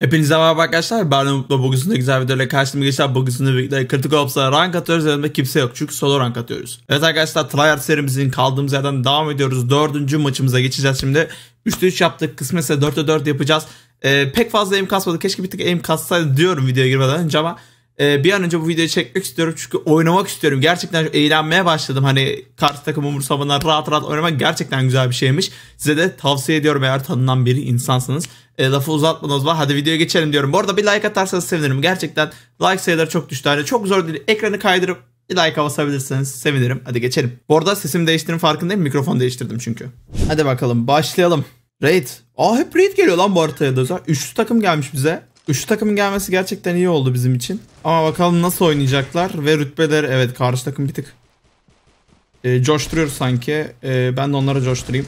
Hepinize merhaba arkadaşlar. Ben Umut'la bugünsünde güzel videoyla karşımda geçen bugünsünde birlikte Critical Ops'a rank atıyoruz. Yanımda kimse yok çünkü solo rank atıyoruz. Evet arkadaşlar tryhard serimizin kaldığımız yerden devam ediyoruz. Dördüncü maçımıza geçeceğiz şimdi. 3'te 3 yaptık. Kısmetse 4'te 4 yapacağız. Ee, pek fazla aim kasmadı. Keşke bir tık aim kassaydı diyorum videoya girmeden önce ama e, bir an önce bu videoyu çekmek istiyorum çünkü oynamak istiyorum. Gerçekten eğlenmeye başladım. Hani kart takım umursamadan rahat rahat oynamak gerçekten güzel bir şeymiş. Size de tavsiye ediyorum eğer tanınan bir insansınız. E, lafı uzatmanız var. Hadi videoya geçelim diyorum. Bu arada bir like atarsanız sevinirim. Gerçekten like sayıları çok düştü. Hani çok zor değil. Ekranı kaydırıp bir like basabilirseniz sevinirim. Hadi geçelim. Bu arada sesimi değiştirdim farkındayım. Mikrofon değiştirdim çünkü. Hadi bakalım başlayalım. Raid. Aa hep raid geliyor lan bu haritaya da. Üçlü takım gelmiş bize. Üçlü takımın gelmesi gerçekten iyi oldu bizim için. Ama bakalım nasıl oynayacaklar ve rütbeler. evet karşı takım bir tık e, coşturuyor sanki. E, ben de onlara coşturayım.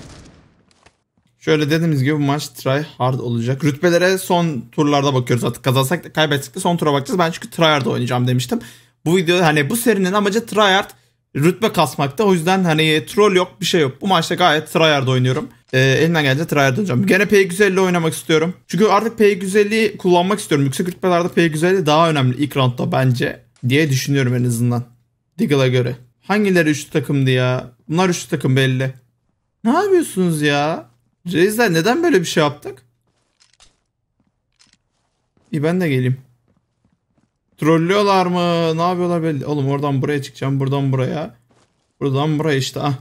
Şöyle dediğimiz gibi bu maç try hard olacak. Rütbelere son turlarda bakıyoruz artık. Kazansak da kaybetsek de son tura bakacağız. Ben çünkü try hard oynayacağım demiştim. Bu video hani bu serinin amacı try hard rütbe kasmakta. O yüzden hani troll yok bir şey yok. Bu maçta gayet try hard oynuyorum. E, elinden gelince tryhard edeceğim. Gene P250 ile oynamak istiyorum. Çünkü artık P250'yi kullanmak istiyorum. Yüksek rütbelerde P250 daha önemli ilk roundda bence diye düşünüyorum en azından. Diggle'a göre. Hangileri üçlü takımdı ya? Bunlar üçlü takım belli. Ne yapıyorsunuz ya? Reisler neden böyle bir şey yaptık? İyi ben de geleyim. Trollüyorlar mı? Ne yapıyorlar belli. Oğlum oradan buraya çıkacağım. Buradan buraya. Buradan buraya işte. Ah.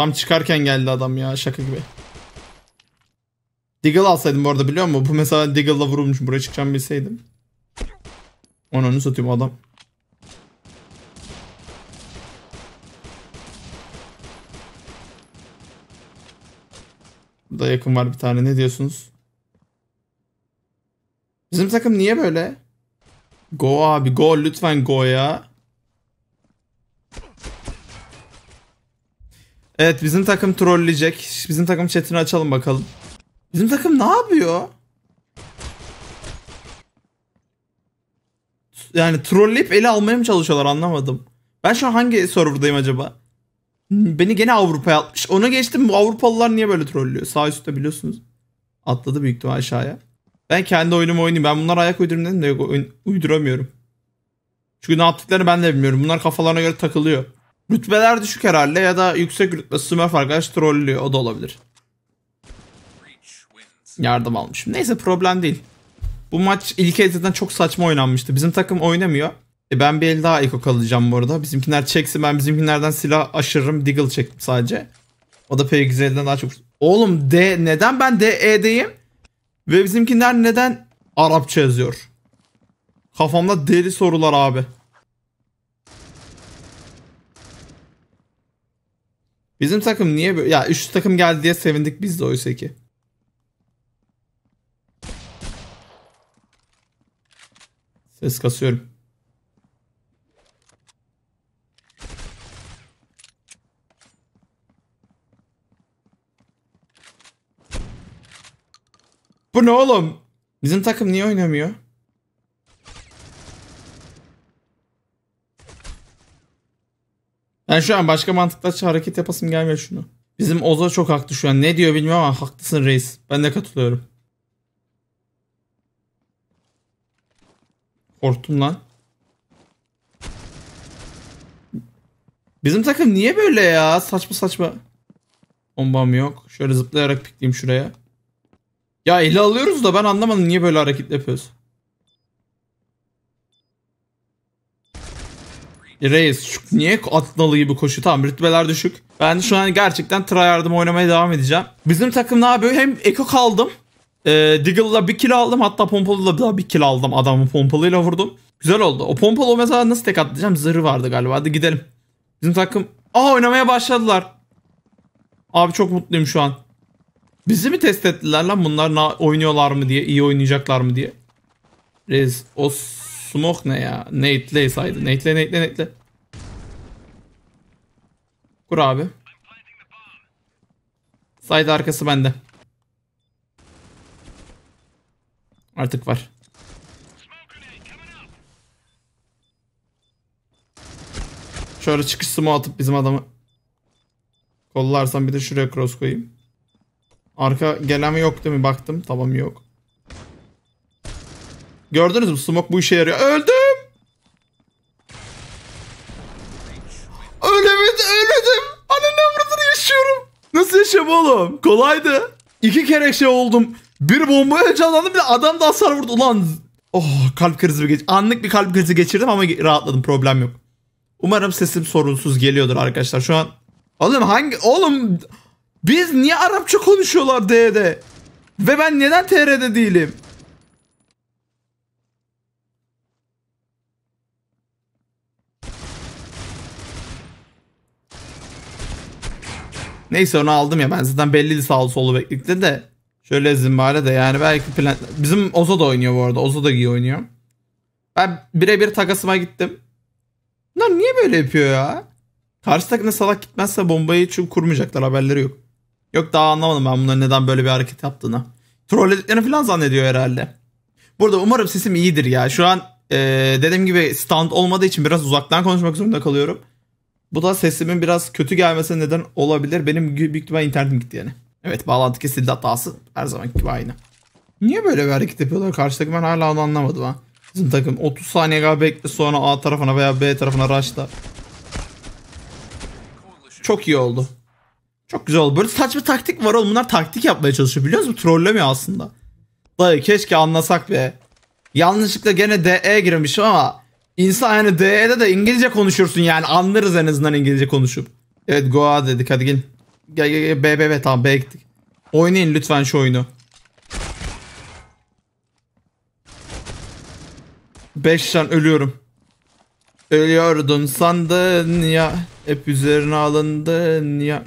Tam çıkarken geldi adam ya şaka gibi. Diggle alsaydım bu arada biliyor musun? Bu mesela Diggle'la vurulmuş. Buraya çıkacağımı bilseydim. Onanı satayım adam. Burada yakın var bir tane. Ne diyorsunuz? Bizim takım niye böyle? Go abi go lütfen go ya. Evet bizim takım trolleyecek. Bizim takım chatini açalım bakalım. Bizim takım ne yapıyor? Yani trolleyip ele almaya mı çalışıyorlar anlamadım. Ben şu an hangi serverdayım acaba? Beni gene Avrupa'ya atmış. Ona geçtim. Bu Avrupalılar niye böyle trollüyor? Sağ üstte biliyorsunuz. Atladı büyük ihtimal aşağıya. Ben kendi oyunumu oynayayım. Ben bunlara ayak uydurayım dedim de uyduramıyorum. Çünkü ne yaptıklarını ben de bilmiyorum. Bunlar kafalarına göre takılıyor. Rütbeler düşük herhalde ya da yüksek rütbe Smurf arkadaş trollüyor. O da olabilir. Yardım almışım. Neyse problem değil. Bu maç ilk elden çok saçma oynanmıştı. Bizim takım oynamıyor. E ben bir el daha eko alacağım bu arada. Bizimkiler çeksin ben bizimkilerden silah aşırırım. Deagle çektim sadece. O da pek 250den daha çok. Oğlum D neden ben DE'deyim? Ve bizimkiler neden Arapça yazıyor? Kafamda deli sorular abi. Bizim takım niye böyle? Ya üçlü takım geldi diye sevindik biz de oysa ki. Ses kasıyorum. Bu ne oğlum? Bizim takım niye oynamıyor? Yani şu an başka mantıkla hareket yapasım gelmiyor şunu. Bizim Oza çok haklı şu an. Ne diyor bilmiyorum ama haklısın reis. Ben de katılıyorum. Korktum lan. Bizim takım niye böyle ya? Saçma saçma. Bombam yok. Şöyle zıplayarak pikleyeyim şuraya. Ya ele alıyoruz da ben anlamadım niye böyle hareket yapıyoruz. Reis şu, niye atlalı gibi koşuyor? Tamam rütbeler düşük. Ben şu an gerçekten tryhard'ımı oynamaya devam edeceğim. Bizim takım ne yapıyor? Hem Eko kaldım. E, Diggle'la bir kill aldım. Hatta Pompalı'la daha bir kill aldım. Adamı Pompalı'yla vurdum. Güzel oldu. O Pompalı mesela nasıl tek atlayacağım? Zırhı vardı galiba. Hadi gidelim. Bizim takım... Aa oynamaya başladılar. Abi çok mutluyum şu an. Bizi mi test ettiler lan bunlar oynuyorlar mı diye, iyi oynayacaklar mı diye. Reis, os Smoke ne ya? Nate'leysaydı. Nate'le Nate'le Nate'le. Kur abi. Side arkası bende. Artık var. Şöyle çıkış sumo atıp bizim adamı kollarsam bir de şuraya cross koyayım. Arka gelen yok değil mi? Baktım. Tamam yok. Gördünüz mü? Smoke bu işe yarıyor. Öldüm. Ölemedim. Öledim. Ananı avradını yaşıyorum. Nasıl yaşam oğlum? Kolaydı. İki kere şey oldum. Bir bombaya heyecanlandım. Bir adam da hasar vurdu. Ulan oh, kalp krizi geç. Anlık bir kalp krizi geçirdim ama rahatladım. Problem yok. Umarım sesim sorunsuz geliyordur arkadaşlar. Şu an Oğlum hangi oğlum biz niye Arapça konuşuyorlar D'de? Ve ben neden TR'de değilim? Neyse onu aldım ya ben zaten belliydi sağlı solu beklikte de. Şöyle zimbare de yani belki plan... Bizim Ozo da oynuyor bu arada. Ozo da iyi oynuyor. Ben birebir takasıma gittim. Bunlar niye böyle yapıyor ya? Karşı takımda salak gitmezse bombayı çünkü kurmayacaklar haberleri yok. Yok daha anlamadım ben bunların neden böyle bir hareket yaptığını. Trollediklerini falan zannediyor herhalde. Burada umarım sesim iyidir ya. Şu an ee, dediğim gibi stand olmadığı için biraz uzaktan konuşmak zorunda kalıyorum. Bu da sesimin biraz kötü gelmesine neden olabilir. Benim büyük ihtimal internetim gitti yani. Evet bağlantı kesildi hatası her zamanki gibi aynı. Niye böyle bir hareket yapıyorlar? Karşı ben hala onu anlamadım ha. Bizim takım 30 saniye kadar bekle sonra A tarafına veya B tarafına rush'la. Çok iyi oldu. Çok güzel oldu. Böyle saçma taktik var oğlum. Bunlar taktik yapmaya çalışıyor biliyor musun? Trollemiyor aslında. Dayı keşke anlasak be. Yanlışlıkla gene DE girmişim ama İnsan yani DE'de de İngilizce konuşursun yani anlarız en azından İngilizce konuşup. Evet Goa dedik hadi gel. Gel gel gel B B B tamam B gittik. Oynayın lütfen şu oyunu. 5 can ölüyorum. Ölüyordun sandın ya. Hep üzerine alındın ya.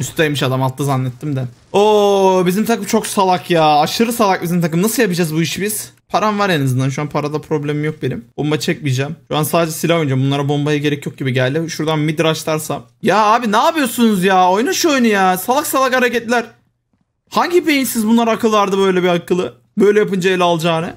Üstteymiş adam altta zannettim de. Oo bizim takım çok salak ya. Aşırı salak bizim takım. Nasıl yapacağız bu işi biz? Param var en azından. Şu an parada problemim yok benim. Bomba çekmeyeceğim. Şu an sadece silah oynayacağım. Bunlara bombaya gerek yok gibi geldi. Şuradan mid Ya abi ne yapıyorsunuz ya? Oyna şu oyunu ya. Salak salak hareketler. Hangi beyinsiz bunlar akıllardı böyle bir akıllı? Böyle yapınca ele alacağını.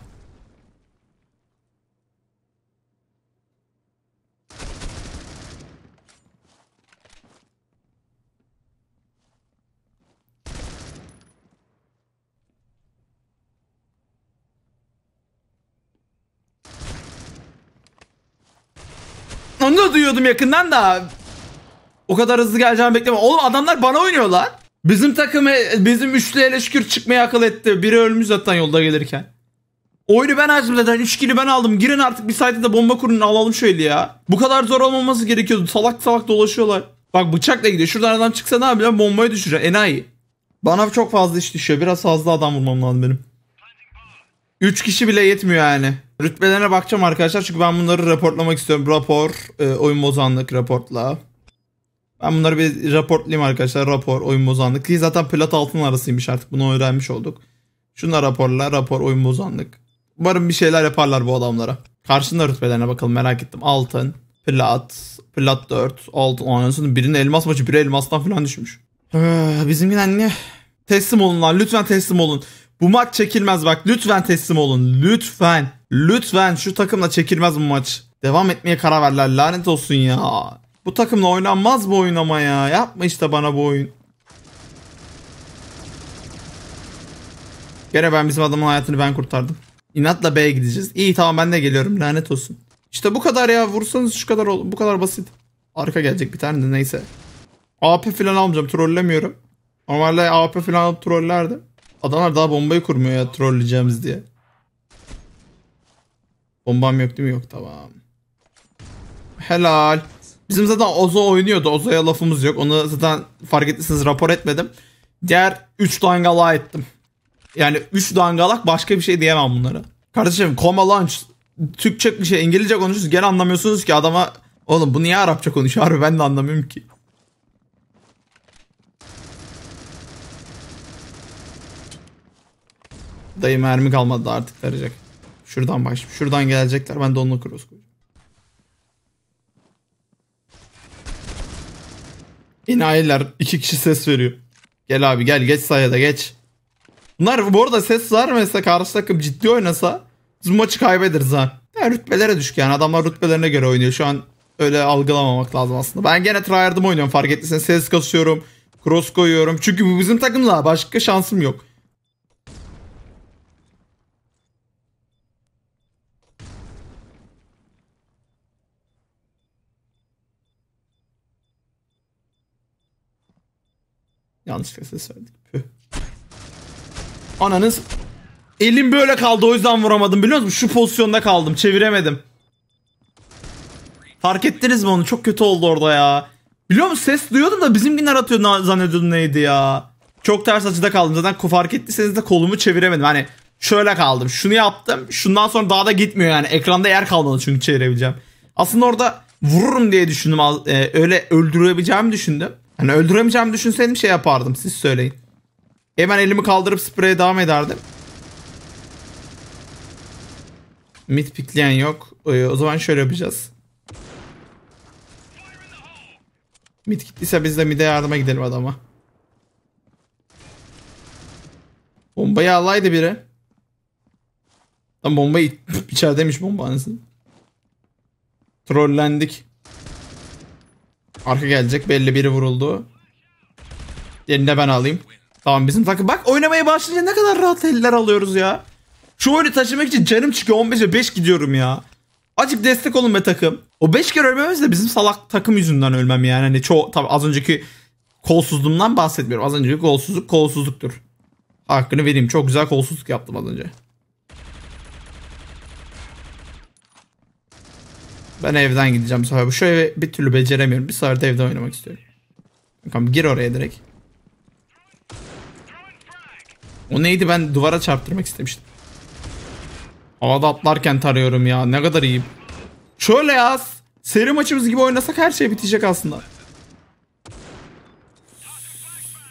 da duyuyordum yakından da. O kadar hızlı geleceğimi bekleme. Oğlum adamlar bana oynuyor lan. Bizim takımı bizim üçlü hele şükür çıkmaya akıl etti. Biri ölmüş zaten yolda gelirken. Oyunu ben açtım zaten. Üç kili ben aldım. Girin artık bir sitede de bomba kurun alalım şöyle ya. Bu kadar zor olmaması gerekiyordu. Salak salak dolaşıyorlar. Bak bıçakla gidiyor. Şuradan adam çıksa ne yapayım? Bombayı düşürecek. Enayi. Bana çok fazla iş düşüyor. Biraz fazla adam vurmam lazım benim. 3 kişi bile yetmiyor yani. Rütbelerine bakacağım arkadaşlar çünkü ben bunları raporlamak istiyorum. Rapor, e, oyun bozanlık raportla. Ben bunları bir raportlayayım arkadaşlar. Rapor, oyun bozanlık. Ki zaten plat altın arasıymış artık bunu öğrenmiş olduk. Şunlar raporla, rapor, oyun bozanlık. Umarım bir şeyler yaparlar bu adamlara. Karşında rütbelerine bakalım merak ettim. Altın, plat, plat 4, altın. Anasını birinin elmas maçı, biri elmastan falan düşmüş. Ee, bizimkiler ne? Teslim olun lan lütfen teslim olun. Bu maç çekilmez bak. Lütfen teslim olun. Lütfen. Lütfen şu takımla çekilmez bu maç. Devam etmeye karar verdiler. Lanet olsun ya. Bu takımla oynanmaz bu oyun ama ya. Yapma işte bana bu oyun. Gene ben bizim adamın hayatını ben kurtardım. İnatla B'ye gideceğiz. İyi tamam ben de geliyorum. Lanet olsun. İşte bu kadar ya. Vursanız şu kadar bu kadar basit. Arka gelecek bir tane de neyse. AP falan almayacağım. Trollemiyorum. Normalde AP falan alıp trollerdim. Adamlar daha bombayı kurmuyor ya trolleyeceğimiz diye. Bombam yok değil mi? Yok tamam. Helal. Bizim zaten Ozo oynuyordu. Ozo'ya lafımız yok. Onu zaten fark ettiniz rapor etmedim. Diğer 3 dangala ettim. Yani 3 dangalak başka bir şey diyemem bunları Kardeşim koma launch. Türkçe bir şey İngilizce konuşuyorsunuz. Gene anlamıyorsunuz ki adama. Oğlum bu niye Arapça konuşuyor? Harbi ben de anlamıyorum ki. Dayı mermi kalmadı da artık verecek. Şuradan baş, şuradan gelecekler. Ben de onunla cross koyacağım. İnayiler iki kişi ses veriyor. Gel abi gel geç sayıda geç. Bunlar bu arada ses vermese karşı takım ciddi oynasa biz maçı kaybederiz ha. Yani rütbelere düşük yani adamlar rütbelerine göre oynuyor. Şu an öyle algılamamak lazım aslında. Ben gene tryhard'ımı oynuyorum fark ettiysen. Ses kasıyorum. Cross koyuyorum. Çünkü bu bizim takımla başka şansım yok. Yanlışlıkla ses verdik. Ananız. Elim böyle kaldı o yüzden vuramadım biliyor musun? Şu pozisyonda kaldım çeviremedim. Fark ettiniz mi onu? Çok kötü oldu orada ya. Biliyor musun ses duyuyordum da bizimkiler atıyor zannediyordum neydi ya. Çok ters açıda kaldım. Zaten fark ettiyseniz de kolumu çeviremedim. Hani şöyle kaldım. Şunu yaptım. Şundan sonra daha da gitmiyor yani. Ekranda yer kalmadı çünkü çevirebileceğim. Aslında orada vururum diye düşündüm. E, öyle öldürebileceğimi düşündüm. Hani öldüremeyeceğimi düşünseydim şey yapardım siz söyleyin. Hemen elimi kaldırıp spreye devam ederdim. Mid pikleyen yok. Ee, o zaman şöyle yapacağız. Mid gittiyse biz de mid'e yardıma gidelim adama. Bombayı alaydı biri. Lan bombayı içerideymiş bomba anasını. Trollendik. Arka gelecek. Belli biri vuruldu. Yerine ben alayım. Tamam bizim takım. Bak oynamaya başlayınca ne kadar rahat eller alıyoruz ya. Şu oyunu taşımak için canım çıkıyor. 15'e 5 gidiyorum ya. Acık destek olun be takım. O 5 kere ölmemiz de bizim salak takım yüzünden ölmem yani. Hani çoğu tabi az önceki kolsuzluğumdan bahsetmiyorum. Az önceki kolsuzluk kolsuzluktur. Hakkını vereyim. Çok güzel kolsuzluk yaptım az önce. Ben evden gideceğim bu sefer. Bu şöyle bir türlü beceremiyorum. Bir sefer de evden oynamak istiyorum. Bakalım gir oraya direkt. O neydi ben duvara çarptırmak istemiştim. Havada atlarken tarıyorum ya. Ne kadar iyi. Şöyle yaz. Seri maçımız gibi oynasak her şey bitecek aslında.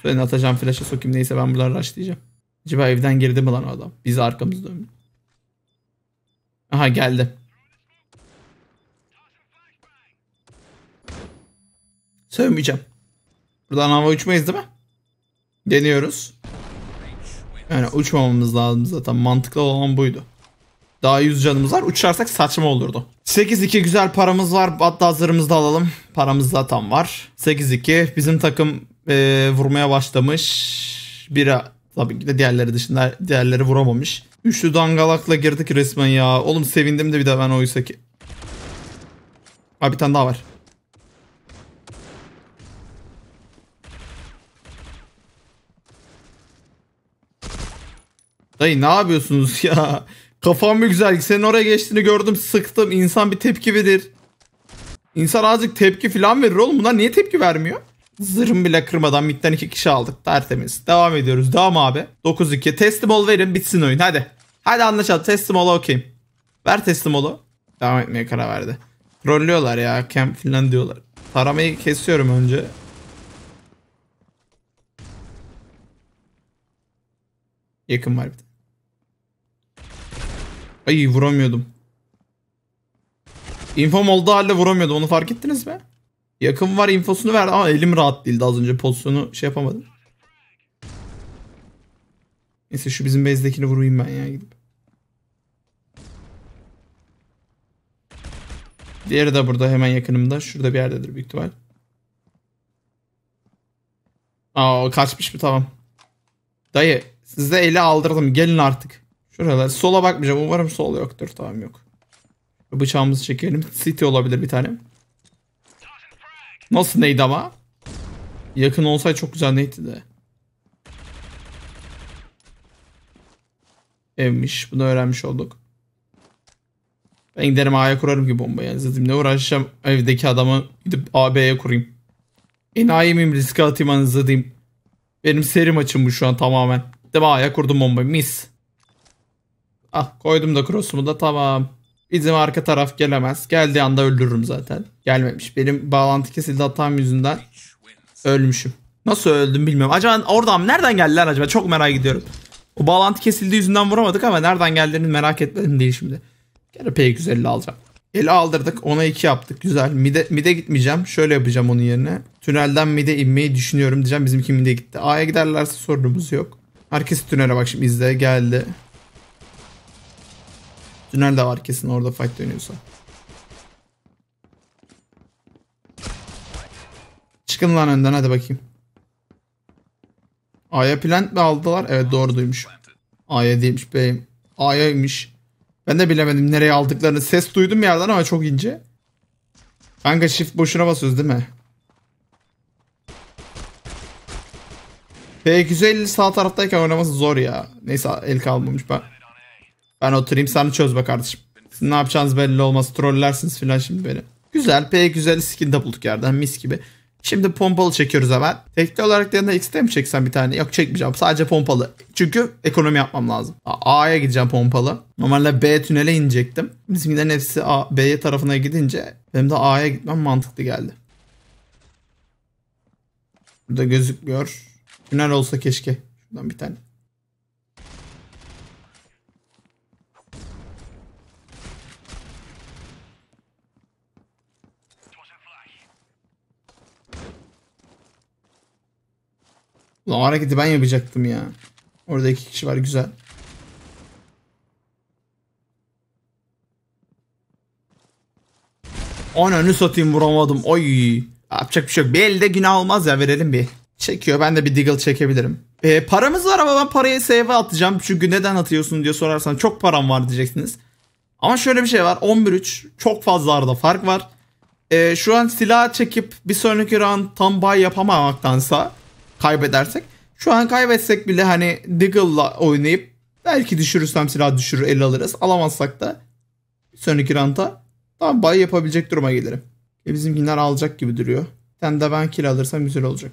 Ben atacağım flash'a sokayım neyse ben buradan rushlayacağım. Acaba evden girdi mi lan adam? Bizi arkamızda Aha geldi. Sövmeyeceğim. Buradan hava uçmayız değil mi? Deniyoruz. Yani uçmamamız lazım zaten. Mantıklı olan buydu. Daha 100 canımız var. Uçarsak saçma olurdu. 8-2 güzel paramız var. Hatta hazırımızı da alalım. Paramız zaten var. 8-2. Bizim takım e, vurmaya başlamış. Bira tabii ki de diğerleri dışında diğerleri vuramamış. Üçlü dangalakla girdik resmen ya. Oğlum sevindim de bir de ben oysa ki. Abi bir tane daha var. Dayı ne yapıyorsunuz ya? Kafam bir güzel. Senin oraya geçtiğini gördüm sıktım. İnsan bir tepki verir. İnsan azıcık tepki falan verir oğlum. Bunlar niye tepki vermiyor? Zırhım bile kırmadan midden iki kişi aldık. Tertemiz. Devam ediyoruz. Devam abi. 9-2. Teslim ol verin bitsin oyun. Hadi. Hadi anlaşalım. Teslim ola okeyim. Ver teslim ola. Devam etmeye karar verdi. Trollüyorlar ya. Camp falan diyorlar. Taramayı kesiyorum önce. Yakın var bir de. Ay vuramıyordum. İnfom oldu halde vuramıyordu onu fark ettiniz mi? Yakın var infosunu verdi ama elim rahat değildi az önce pozisyonu şey yapamadım. Neyse şu bizim bezdekini vurayım ben ya gidip. Diğeri de burada hemen yakınımda. Şurada bir yerdedir büyük ihtimal. Aa kaçmış mı tamam. Dayı Size ele aldırdım. Gelin artık. Şuralar. Sola bakmayacağım. Umarım sol yoktur. Tamam yok. Bıçağımızı çekelim. City olabilir bir tane. Nasıl neydi ama? Yakın olsaydı çok güzel neydi de. Evmiş. Bunu öğrenmiş olduk. Ben giderim A'ya kurarım ki bombayı. Yani ne uğraşacağım evdeki adamı gidip AB'ye kurayım. Enayi miyim riske atayım anızı diyeyim. Benim seri maçım bu şu an tamamen. Gittim A'ya kurdum bombayı. Mis. Ah koydum da cross'umu da tamam. Bizim arka taraf gelemez. Geldiği anda öldürürüm zaten. Gelmemiş. Benim bağlantı kesildi hatam yüzünden. Ölmüşüm. Nasıl öldüm bilmiyorum. Acaba oradan nereden geldiler acaba? Çok merak ediyorum. O bağlantı kesildiği yüzünden vuramadık ama nereden geldiğini merak etmedim değil şimdi. Gene P250 alacağım. Eli aldırdık. Ona 2 yaptık. Güzel. Mide, mide gitmeyeceğim. Şöyle yapacağım onun yerine. Tünelden mide inmeyi düşünüyorum diyeceğim. Bizimki mide gitti. A'ya giderlerse sorunumuz yok. Herkes tünele bak şimdi izle geldi. Tünel de var kesin orada fight dönüyorsa. Çıkın lan önden hadi bakayım. A'ya plant mi aldılar? Evet doğru duymuş. A'ya değilmiş beyim. A'yaymış. Ben de bilemedim nereye aldıklarını. Ses duydum yerden ama çok ince. Kanka shift boşuna basıyoruz değil mi? P250 sağ taraftayken oynaması zor ya. Neyse el kalmamış ben. Ben oturayım sen çöz be kardeşim. Sizin ne yapacağınız belli olmaz. Trollersiniz filan şimdi beni. Güzel P250 skin de bulduk yerden mis gibi. Şimdi pompalı çekiyoruz hemen. Tekli olarak yanına X'de mi çeksem bir tane? Yok çekmeyeceğim. Sadece pompalı. Çünkü ekonomi yapmam lazım. A'ya gideceğim pompalı. Normalde B tünele inecektim. Bizimkilerin hepsi A, B'ye tarafına gidince benim de A'ya gitmem mantıklı geldi. Burada gözükmüyor. Tünel olsa keşke. Şuradan bir tane. Ulan o hareketi ben yapacaktım ya. Orada iki kişi var güzel. Ananı satayım vuramadım. Oy. Yapacak bir şey yok. Bir elde günah olmaz ya verelim bir. Çekiyor. Ben de bir Deagle çekebilirim. E, paramız var ama ben parayı save'e atacağım. Çünkü neden atıyorsun diye sorarsan çok param var diyeceksiniz. Ama şöyle bir şey var. 11-3 çok fazla arada fark var. E, şu an silah çekip bir sonraki round tam buy yapamamaktansa kaybedersek. Şu an kaybetsek bile hani Deagle'la oynayıp belki düşürürsem silah düşürür el alırız. Alamazsak da bir sonraki round'a tam buy yapabilecek duruma gelirim. E, bizimkiler alacak gibi duruyor. Sen de ben kill alırsam güzel olacak.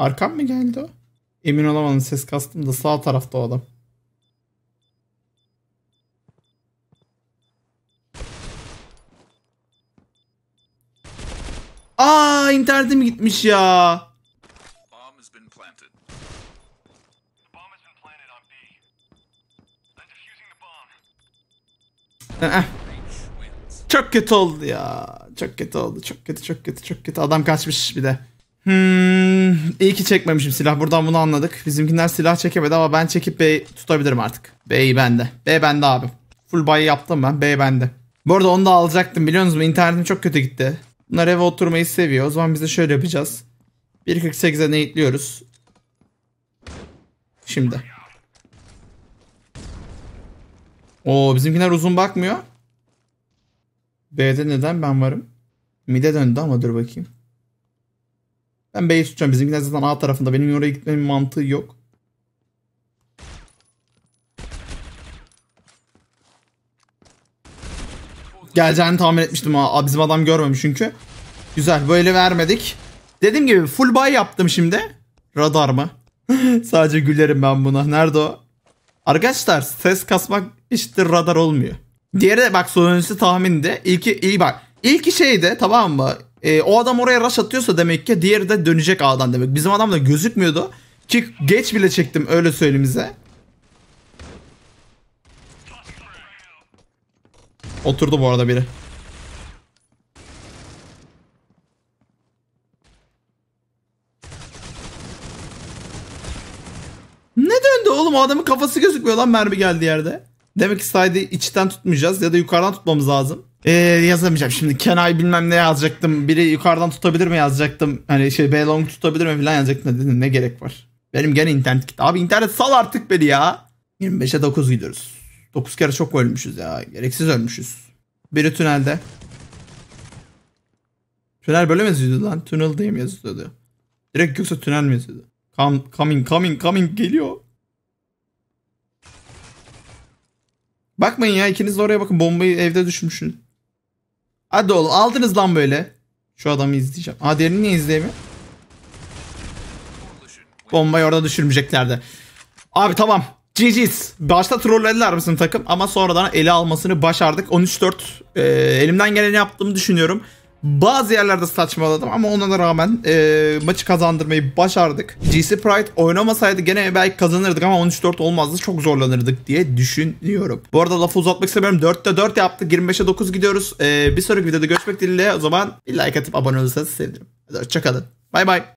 Arkam mı geldi o? Emin olamadım ses kastım da sağ tarafta o adam. Aa internete mi gitmiş ya? Eh, eh. çok kötü oldu ya. Çok kötü oldu. Çok kötü, çok kötü, çok kötü. Adam kaçmış bir de. Hmm, İyi ki çekmemişim silah. Buradan bunu anladık. Bizimkiler silah çekemedi ama ben çekip b tutabilirim artık. B'yi bende. B bende abi. Full buy yaptım ben. B bende. Bu arada onu da alacaktım biliyor musunuz? İnternetim çok kötü gitti. Bunlar eve oturmayı seviyor. O zaman biz de şöyle yapacağız. 1.48'e neyitliyoruz. Şimdi. O bizimkiler uzun bakmıyor. B'de neden ben varım? Mide döndü ama dur bakayım. Ben B'yi tutacağım. Bizimkiler zaten A tarafında. Benim oraya gitmemin mantığı yok. Geleceğini tahmin etmiştim ha. Bizim adam görmemiş çünkü. Güzel. Böyle vermedik. Dediğim gibi full buy yaptım şimdi. Radar mı? Sadece gülerim ben buna. Nerede o? Arkadaşlar ses kasmak işte radar olmuyor. Diğeri de bak sonuncusu tahminde. İlki iyi bak. İlki şeydi tamam mı? E, o adam oraya rush atıyorsa demek ki diğeri de dönecek A'dan demek. Bizim adam da gözükmüyordu. Ki geç bile çektim öyle söylemize Oturdu bu arada biri. Ne döndü oğlum? adamın kafası gözükmüyor lan mermi geldi yerde. Demek ki side'i içten tutmayacağız ya da yukarıdan tutmamız lazım. Ee, yazamayacağım şimdi. Kenai bilmem ne yazacaktım. Biri yukarıdan tutabilir mi yazacaktım. Hani şey belong tutabilir mi falan yazacaktım. Dedim, ne gerek var? Benim gene internet gitti. Abi internet sal artık beni ya. 25'e 9 gidiyoruz. 9 kere çok ölmüşüz ya. Gereksiz ölmüşüz. Biri tünelde. Tünel böyle mi yazıyordu lan? Tünel diye mi yazıyordu? Direkt yoksa tünel mi yazıyordu? Come, coming, coming, coming geliyor. Bakmayın ya ikiniz de oraya bakın. Bombayı evde düşmüşsün. Hadi oğlum aldınız lan böyle. Şu adamı izleyeceğim. Aa diğerini niye izleyemiyor? Bombayı orada düşürmeyeceklerdi. Abi tamam. GG's. Başta trollediler bizim takım ama sonradan ele almasını başardık. 13-4 e, elimden geleni yaptığımı düşünüyorum. Bazı yerlerde saçmaladım ama ona da rağmen e, maçı kazandırmayı başardık. GC Pride oynamasaydı gene belki kazanırdık ama 13-4 olmazdı. Çok zorlanırdık diye düşünüyorum. Bu arada lafı uzatmak istemiyorum. 4'te 4 yaptı, 25'e 9 gidiyoruz. E, bir sonraki videoda görüşmek dileğiyle. O zaman bir like atıp abone olursanız sevinirim. Hoşçakalın. Bay bay.